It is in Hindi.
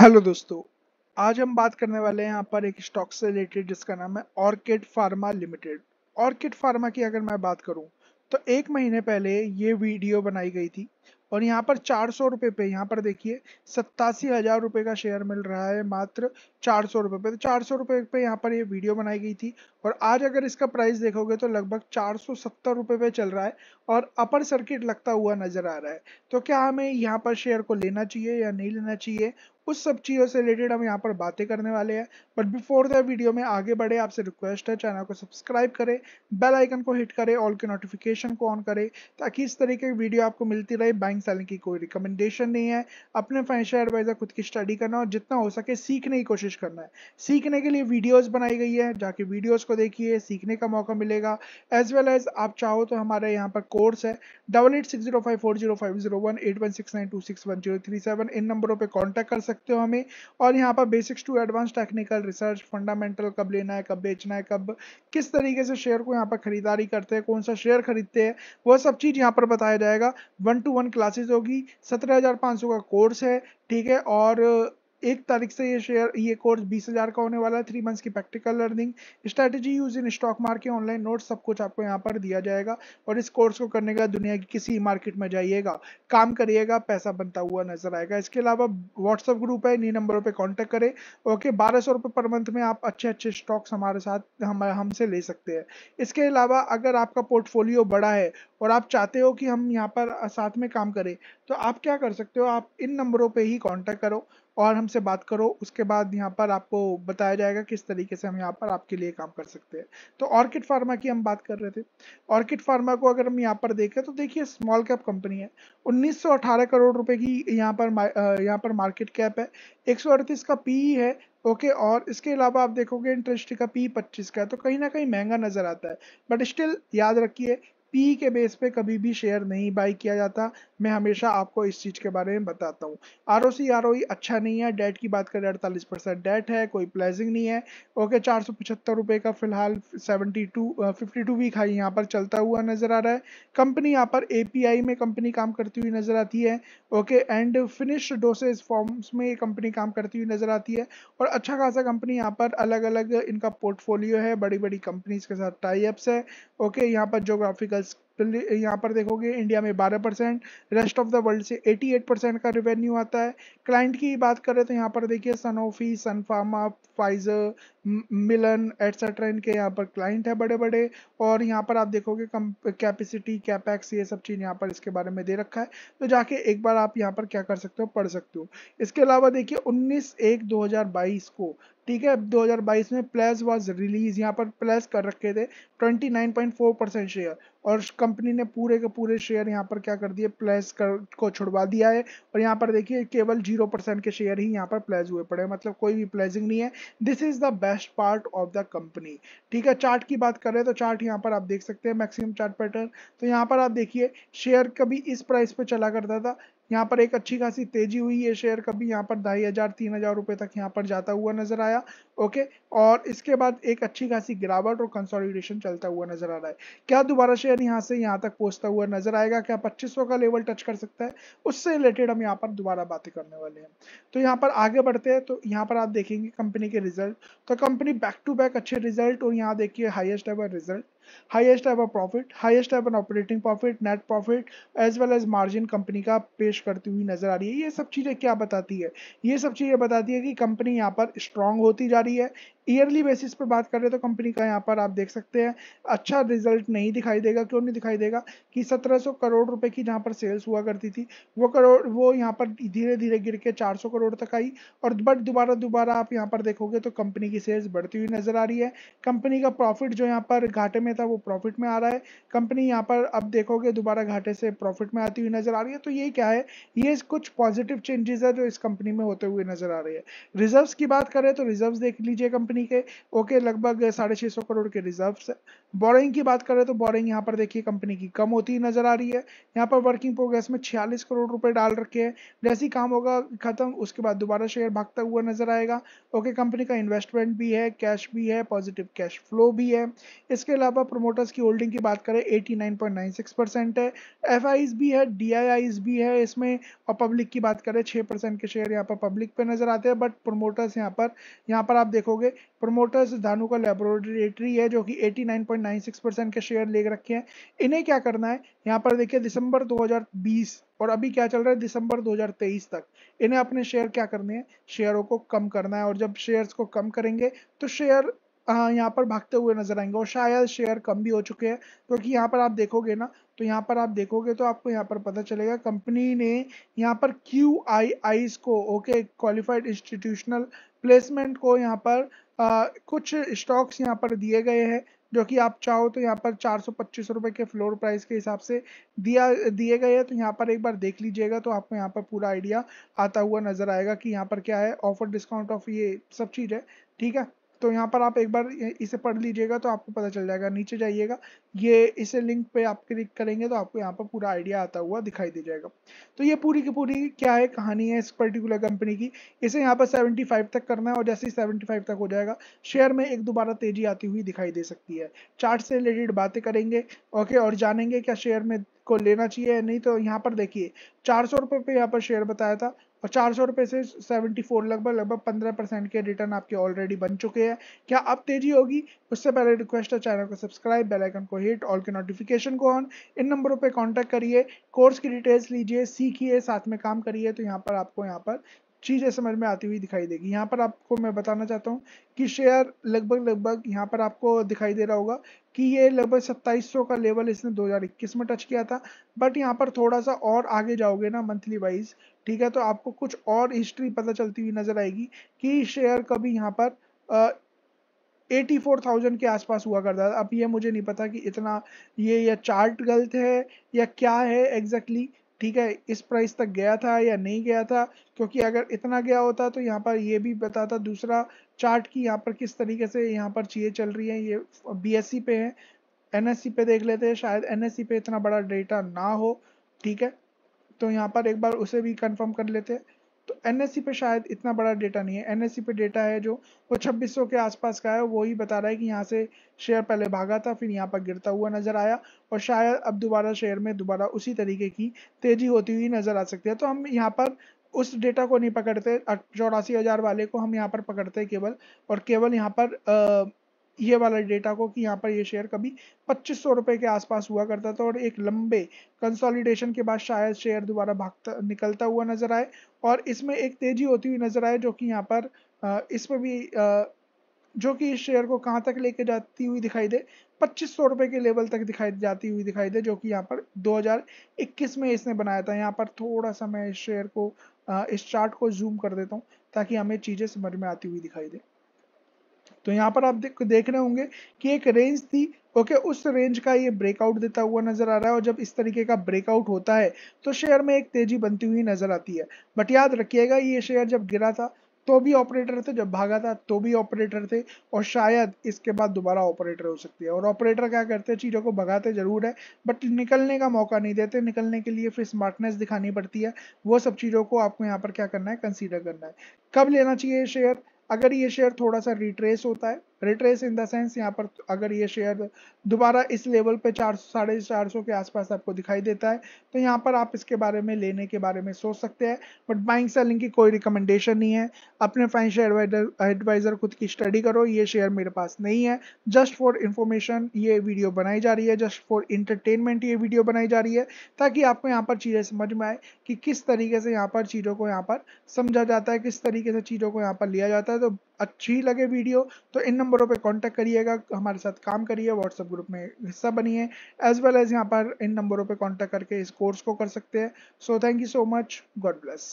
हेलो दोस्तों आज हम बात करने वाले हैं यहाँ पर एक स्टॉक से रिलेटेड जिसका नाम है Orchid Pharma Limited Orchid Pharma की अगर मैं बात करूँ तो एक महीने पहले ये वीडियो बनाई गई थी और यहाँ पर चार सौ रुपये पे यहाँ पर देखिए सत्तासी हज़ार रुपये का शेयर मिल रहा है मात्र चार सौ रुपये पे तो चार सौ रुपये पे यहाँ पर ये वीडियो बनाई गई थी और आज अगर इसका प्राइस देखोगे तो लगभग चार सौ सत्तर रुपये पे चल रहा है और अपर सर्किट लगता हुआ नज़र आ रहा है तो क्या हमें यहाँ पर शेयर को लेना चाहिए या नहीं लेना चाहिए उस सब चीज़ों से रिलेटेड हम यहाँ पर बातें करने वाले हैं बट बिफोर द वीडियो में आगे बढ़े आपसे रिक्वेस्ट है चैनल को सब्सक्राइब करें बेल आइकन को हिट करें ऑल के नोटिफिकेशन को ऑन करें ताकि इस तरीके की वीडियो आपको मिलती रहे बैंक सेलिंग की कोई रिकमेंडेशन नहीं है अपने फाइनेंशियल एडवाइजर खुद की स्टडी करना और जितना हो सके सीखने की कोशिश करना है सीखने के लिए वीडियोज़ बनाई गई है जाके वीडियोज़ को देखिए सीखने का मौका मिलेगा एज वेल एज आप चाहो तो हमारे यहाँ पर कोर्स है double eight six zero five four zero five zero one eight one six nine two six one zero three seven इन नंबरों पर कॉन्टैक्ट कर सकते सकते हो हमें और यहाँ पर basics to advance technical research fundamental कब लेना है कब बेचना है कब किस तरीके से शेयर को यहाँ पर खरीदारी करते हैं कौन सा शेयर खरीदते हैं वह सब चीज़ यहाँ पर बताया जाएगा वन टू वन क्लासेज होगी सत्रह का कोर्स है ठीक है और एक तारीख से ये शेयर ये कोर्स बीस हज़ार का होने वाला है थ्री मंथ्स की practical learning strategy use in stock market online note सब कुछ आपको यहाँ पर दिया जाएगा और इस कोर्स को करने का दुनिया की किसी मार्केट में जाइएगा काम करिएगा पैसा बनता हुआ नजर आएगा इसके अलावा व्हाट्सअप ग्रुप है इन्हीं नंबरों पर कॉन्टेक्ट करें ओके बारह सौ रुपये पर मंथ में आप अच्छे अच्छे स्टॉक्स हमारे साथ हम हमसे ले सकते हैं इसके अलावा अगर आपका पोर्टफोलियो बड़ा है और आप चाहते हो कि हम यहाँ पर साथ में काम करें तो आप क्या कर सकते हो आप इन नंबरों पे ही कांटेक्ट करो और हमसे बात करो उसके बाद यहाँ पर आपको बताया जाएगा किस तरीके से हम यहाँ पर आपके लिए काम कर सकते हैं तो ऑर्किड फार्मा की हम बात कर रहे थे ऑर्किड फार्मा को अगर हम यहाँ पर देखें तो देखिए स्मॉल कैप कंपनी है 1918 करोड़ रुपए की यहाँ पर यहाँ पर मार्केट कैप है एक का पी e है ओके okay, और इसके अलावा आप देखोगे इंटरेस्ट का पी e पच्चीस का है तो कहीं ना कहीं महंगा नजर आता है बट स्टिल याद रखिए पी के बेस पे कभी भी शेयर नहीं बाई किया जाता मैं हमेशा आपको इस चीज के बारे में बताता हूँ R O C R O अच्छा नहीं है डेट की बात करें अड़तालीस परसेंट डेट है कोई प्लेजिंग नहीं है ओके चार सौ पचहत्तर रुपये का फिलहाल seventy two fifty two week high यहाँ पर चलता हुआ नजर आ रहा है कंपनी यहाँ पर ए पी आई में कंपनी काम करती हुई नजर आती है okay and finish dosage forms में कंपनी काम करती हुई नजर आती है और अच्छा खासा कंपनी यहाँ पर अलग अलग इनका पोर्टफोलियो है बड़ी बड़ी कंपनीज के साथ टाई अप्स है ओके यहाँ पर जोग्राफिकल तो यहाँ पर देखोगे इंडिया में 12 percent rest of the world से 88 परसेंट का रिवेन्यू आता है क्लाइंट की बात करें तो यहाँ पर देखिए Sanofi Sun Pharma Pfizer Mylan etcetera इनके यहाँ पर क्लाइंट है बड़े बड़े और यहाँ पर आप देखोगे कम कैपेसिटी कैपैक्स ये सब चीज़ यहाँ पर इसके बारे में दे रखा है तो जाके एक बार आप यहाँ पर क्या कर सकते हो पढ़ सकते हो इसके अलावा देखिए उन्नीस एक दो को ठीक है 2022 में प्लेस वाज रिलीज यहाँ पर प्लेस कर रखे थे 29.4 परसेंट शेयर और कंपनी ने पूरे के पूरे शेयर यहाँ पर क्या कर दिए प्लेस कर को छुड़वा दिया है और यहाँ पर देखिए केवल जीरो परसेंट के शेयर ही यहाँ पर प्लेज हुए पड़े मतलब कोई भी प्लेजिंग नहीं है this is the best part of the company ठीक है चार्ट की बात करें तो चार्ट यहाँ पर आप देख सकते हैं मैक्सिमम चार्ट पैटर्न तो यहाँ पर आप देखिए शेयर कभी इस प्राइस पे चला करता था यहाँ पर एक अच्छी खासी तेजी हुई है शेयर कभी यहाँ पर ढाई हज़ार तीन हज़ार रुपये तक यहाँ पर जाता हुआ नजर आया ओके और इसके बाद एक अच्छी खासी गिरावट और कंसोलिडेशन चलता हुआ नजर आ रहा है क्या दोबारा शेयर यहाँ से यहाँ तक पहुंचता हुआ नजर आएगा क्या पच्चीस का लेवल टच कर सकता है उससे रिलेटेड हम यहाँ पर दोबारा बातें करने वाले हैं तो यहाँ पर आगे बढ़ते हैं तो यहाँ पर आप देखेंगे कंपनी के रिजल्ट तो कंपनी बैक टू बैक अच्छे रिजल्ट और यहाँ देखिए highest ever result highest ever profit highest ever operating profit net profit as well as margin company का पेश करती हुई नजर आ रही है ये सब चीज़ें क्या बताती है ये सब चीज़ें बताती है कि कंपनी यहाँ पर स्ट्रांग होती जा रही है ईयरली बेसिस पर बात कर हैं तो कंपनी का यहाँ पर आप देख सकते हैं अच्छा रिजल्ट नहीं दिखाई देगा क्यों नहीं दिखाई देगा कि 1700 करोड़ रुपए की जहाँ पर सेल्स हुआ करती थी वो करोड़ वो यहाँ पर धीरे धीरे गिर के 400 करोड़ तक आई और बट दोबारा दोबारा आप यहाँ पर देखोगे तो कंपनी की सेल्स बढ़ती हुई नजर आ रही है कंपनी का प्रॉफिट जो यहाँ पर घाटे में था वो प्रॉफिट में आ रहा है कंपनी यहाँ पर अब देखोगे दोबारा घाटे से प्रॉफिट में आती हुई नजर आ रही है तो ये क्या है ये कुछ पॉजिटिव चेंजेस है जो इस कंपनी में होते हुए नजर आ रही है रिजर्व की बात करें तो रिजर्व देख लीजिए कंपनी कंपनी के ओके लगभग साढ़े छह सौ करोड़ के रिजर्व है बोरिंग की बात करें तो बोरिंग यहाँ पर देखिए कंपनी की कम होती नजर आ रही है यहाँ पर वर्किंग प्रोग्रेस में छियालीस करोड़ रुपए डाल रखे हैं जैसे ही काम होगा खत्म उसके बाद दोबारा शेयर भागता हुआ नजर आएगा ओके कंपनी का इन्वेस्टमेंट भी है कैश भी है पॉजिटिव कैश फ्लो भी है इसके अलावा प्रोमोटर्स की होल्डिंग की बात करें एटी है एफ भी है डी भी है इसमें और पब्लिक की बात करें छः के शेयर यहाँ पर पब्लिक पे नजर आते हैं बट प्रोमोटर्स यहाँ पर यहाँ पर आप देखोगे प्रमोटर्स धानुका लेबोरेटरी है जो कि 89.96 परसेंट के शेयर ले रखे हैं इन्हें क्या करना है यहाँ पर देखिए दिसंबर 2020 और अभी क्या चल रहा है दिसंबर 2023 तक इन्हें अपने शेयर क्या करने हैं शेयरों को कम करना है और जब शेयर्स को कम करेंगे तो शेयर यहाँ पर भागते हुए नजर आएंगे और शायद शेयर कम भी हो चुके हैं क्योंकि तो यहाँ पर आप देखोगे ना तो यहाँ पर आप देखोगे तो आपको यहाँ पर पता चलेगा कंपनी ने यहाँ पर क्यू आई आईज को ओके क्वालिफाइड इंस्टीट्यूशनल प्लेसमेंट को यहाँ पर आ, कुछ स्टॉक्स यहाँ पर दिए गए हैं जो कि आप चाहो तो यहाँ पर चार सौ पच्चीस रुपये के फ्लोर प्राइस के हिसाब से दिया दिए गए हैं तो यहाँ पर एक बार देख लीजिएगा तो आपको यहाँ पर पूरा आइडिया आता हुआ नज़र आएगा कि यहाँ पर क्या है ऑफर डिस्काउंट ऑफ ये सब चीज़ है ठीक है तो यहाँ पर आप एक बार इसे पढ़ लीजिएगा तो आपको पता चल जाएगा नीचे जाइएगा ये इसे लिंक पे आप क्लिक करेंगे तो आपको यहाँ पर पूरा आइडिया आता हुआ दिखाई दे जाएगा तो ये पूरी की पूरी क्या है कहानी है इस पर्टिकुलर कंपनी की इसे यहाँ पर 75 तक करना है और जैसे ही सेवेंटी तक हो जाएगा शेयर में एक दोबारा तेजी आती हुई दिखाई दे सकती है चार्ट से रिलेटेड बातें करेंगे ओके और जानेंगे क्या शेयर में को लेना चाहिए नहीं तो यहाँ पर देखिए चार सौ रुपये पे यहाँ पर शेयर बताया था और चार सौ रुपये से सेवेंटी फोर लगभग लगभग पंद्रह परसेंट के रिटर्न आपके ऑलरेडी बन चुके हैं क्या अब तेजी होगी उससे पहले रिक्वेस्ट है चैनल को सब्सक्राइब बेल आइकन को हिट ऑल के नोटिफिकेशन को ऑन इन नंबरों पे कांटेक्ट करिए कोर्स की डिटेल्स लीजिए सीखिए साथ में काम करिए तो यहाँ पर आपको यहाँ पर चीज़ें समझ में आती हुई दिखाई देगी यहाँ पर आपको मैं बताना चाहता हूँ कि शेयर लगभग लगभग यहाँ पर आपको दिखाई दे रहा होगा कि ये लगभग 2700 का लेवल इसने 2021 में टच किया था बट यहाँ पर थोड़ा सा और आगे जाओगे ना मंथली वाइज ठीक है तो आपको कुछ और हिस्ट्री पता चलती हुई नजर आएगी कि शेयर कभी यहाँ पर एटी फोर थाउजेंड के आसपास हुआ करता था अब ये मुझे नहीं पता कि इतना ये या चार्ट गलत है या क्या है एग्जैक्टली exactly, ठीक है इस प्राइस तक गया था या नहीं गया था क्योंकि अगर इतना गया होता तो यहाँ पर ये भी बताता दूसरा चार्ट की यहाँ पर किस तरीके से यहाँ पर चीज़ें चल रही हैं ये बीएससी e पे है एनएससी e पे देख लेते हैं शायद एनएससी e पे इतना बड़ा डेटा ना हो ठीक है तो यहाँ पर एक बार उसे भी कंफर्म कर लेते हैं तो एन पे शायद इतना बड़ा डेटा नहीं है एन पे डेटा है जो वो 2600 के आसपास का है वो ही बता रहा है कि यहाँ से शेयर पहले भागा था फिर यहाँ पर गिरता हुआ नजर आया और शायद अब दोबारा शेयर में दोबारा उसी तरीके की तेजी होती हुई नजर आ सकती है तो हम यहाँ पर उस डेटा को नहीं पकड़ते चौरासी हज़ार वाले को हम यहाँ पर पकड़ते केवल और केवल यहाँ पर आ, ये वाला डेटा को कि यहाँ पर ये शेयर कभी पच्चीस सौ के आसपास हुआ करता था और एक लंबे कंसोलिडेशन के बाद शायद शेयर दोबारा भागता निकलता हुआ नजर आए और इसमें एक तेजी होती हुई नजर आए जो कि यहाँ पर इसमें भी जो कि इस शेयर को कहाँ तक लेके जाती हुई दिखाई दे पच्चीस सौ रुपए के लेवल तक दिखाई जाती हुई दिखाई दे जो कि यहाँ पर 2021 में इसने बनाया था यहाँ पर थोड़ा सा मैं इस शेयर को इस चार्ट को जूम कर देता हूँ ताकि हमें चीज़ें समझ में आती हुई दिखाई दे तो यहाँ पर आप देख देख रहे होंगे कि एक रेंज थी ओके okay, उस रेंज का ये ब्रेकआउट देता हुआ नजर आ रहा है और जब इस तरीके का ब्रेकआउट होता है तो शेयर में एक तेजी बनती हुई नजर आती है बट याद रखिएगा ये शेयर जब गिरा था तो भी ऑपरेटर थे जब भागा था तो भी ऑपरेटर थे और शायद इसके बाद दोबारा ऑपरेटर हो सकती है और ऑपरेटर क्या करते हैं चीज़ों को भगाते जरूर है बट निकलने का मौका नहीं देते निकलने के लिए फिर स्मार्टनेस दिखानी पड़ती है वो सब चीज़ों को आपको यहाँ पर क्या करना है कंसीडर करना है कब लेना चाहिए शेयर अगर ये शेयर थोड़ा सा रिट्रेस होता है रिट्रेस इन द सेंस यहाँ पर अगर ये शेयर दोबारा इस लेवल पे चार सौ साढ़े चार सौ के आसपास आपको दिखाई देता है तो यहाँ पर आप इसके बारे में लेने के बारे में सोच सकते हैं बट बाइंग सेलिंग की कोई रिकमेंडेशन नहीं है अपने फाइनेंशियल एडवाइजर खुद की स्टडी करो ये शेयर मेरे पास नहीं है जस्ट फॉर इन्फॉर्मेशन ये वीडियो बनाई जा रही है जस्ट फॉर इंटरटेनमेंट ये वीडियो बनाई जा रही है ताकि आपको यहाँ पर चीज़ें समझ में आए कि किस तरीके से यहाँ पर चीज़ों को यहाँ पर समझा जाता है किस तरीके से चीज़ों को यहाँ पर लिया जाता है तो अच्छी लगे वीडियो तो इन नंबरों पे कांटेक्ट करिएगा हमारे साथ काम करिए व्हाट्सएप ग्रुप में हिस्सा बनिए एज वेल एज यहाँ पर इन नंबरों पे कांटेक्ट करके इस कोर्स को कर सकते हैं so thank you so much God bless